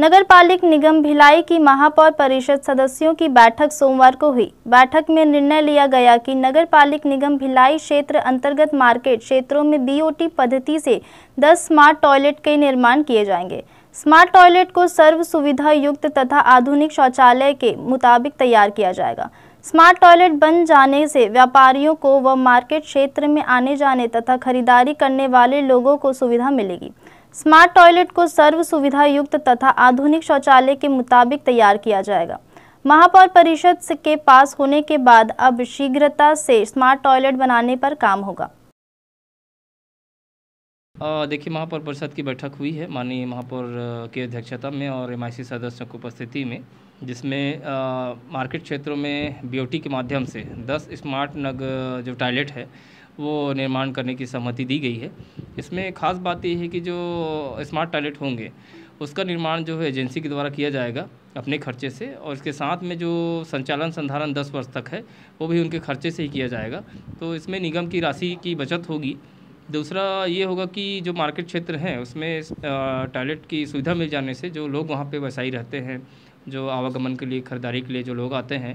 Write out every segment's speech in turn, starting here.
नगर पालिक निगम भिलाई की महापौर परिषद सदस्यों की बैठक सोमवार को हुई बैठक में निर्णय लिया गया कि नगर पालिक निगम भिलाई क्षेत्र अंतर्गत मार्केट क्षेत्रों में बीओटी पद्धति से 10 स्मार्ट टॉयलेट के निर्माण किए जाएंगे स्मार्ट टॉयलेट को सर्व सुविधा युक्त तथा आधुनिक शौचालय के मुताबिक तैयार किया जाएगा स्मार्ट टॉयलेट बन जाने से व्यापारियों को व मार्केट क्षेत्र में आने जाने तथा खरीदारी करने वाले लोगों को सुविधा मिलेगी स्मार्ट टॉयलेट को सर्व सुविधा युक्त तथा आधुनिक शौचालय के मुताबिक तैयार किया जाएगा महापौर परिषद के पास होने के बाद अब शीघ्रता से स्मार्ट टॉयलेट बनाने पर काम होगा देखिए महापौर परिषद की बैठक हुई है माननीय महापौर की अध्यक्षता में और एम सदस्यों की उपस्थिति में जिसमें आ, मार्केट क्षेत्रों में बी के माध्यम से 10 स्मार्ट नग जो टॉयलेट है वो निर्माण करने की सहमति दी गई है इसमें खास बात यह है कि जो स्मार्ट टॉयलेट होंगे उसका निर्माण जो है एजेंसी के द्वारा किया जाएगा अपने खर्चे से और इसके साथ में जो संचालन संधारण 10 वर्ष तक है वो भी उनके खर्चे से ही किया जाएगा तो इसमें निगम की राशि की बचत होगी दूसरा ये होगा कि जो मार्केट क्षेत्र हैं उसमें टॉयलेट की सुविधा मिल जाने से जो लोग वहाँ पे वसाई रहते हैं जो आवागमन के लिए खरीदारी के लिए जो लोग आते हैं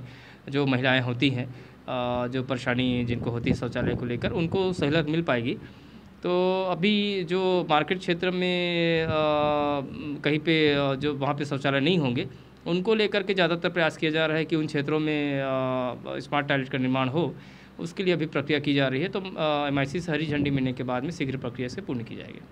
जो महिलाएं होती हैं जो परेशानी जिनको होती है शौचालय को लेकर उनको सहूलत मिल पाएगी तो अभी जो मार्केट क्षेत्र में कहीं पे जो वहाँ पे शौचालय नहीं होंगे उनको लेकर के ज़्यादातर प्रयास किया जा रहा है कि उन क्षेत्रों में स्मार्ट टॉयलेट का निर्माण हो उसके लिए अभी प्रक्रिया की जा रही है तो एम आई सी से हरी झंडी मिलने के बाद में शीघ्र प्रक्रिया से पूर्ण की जाएगी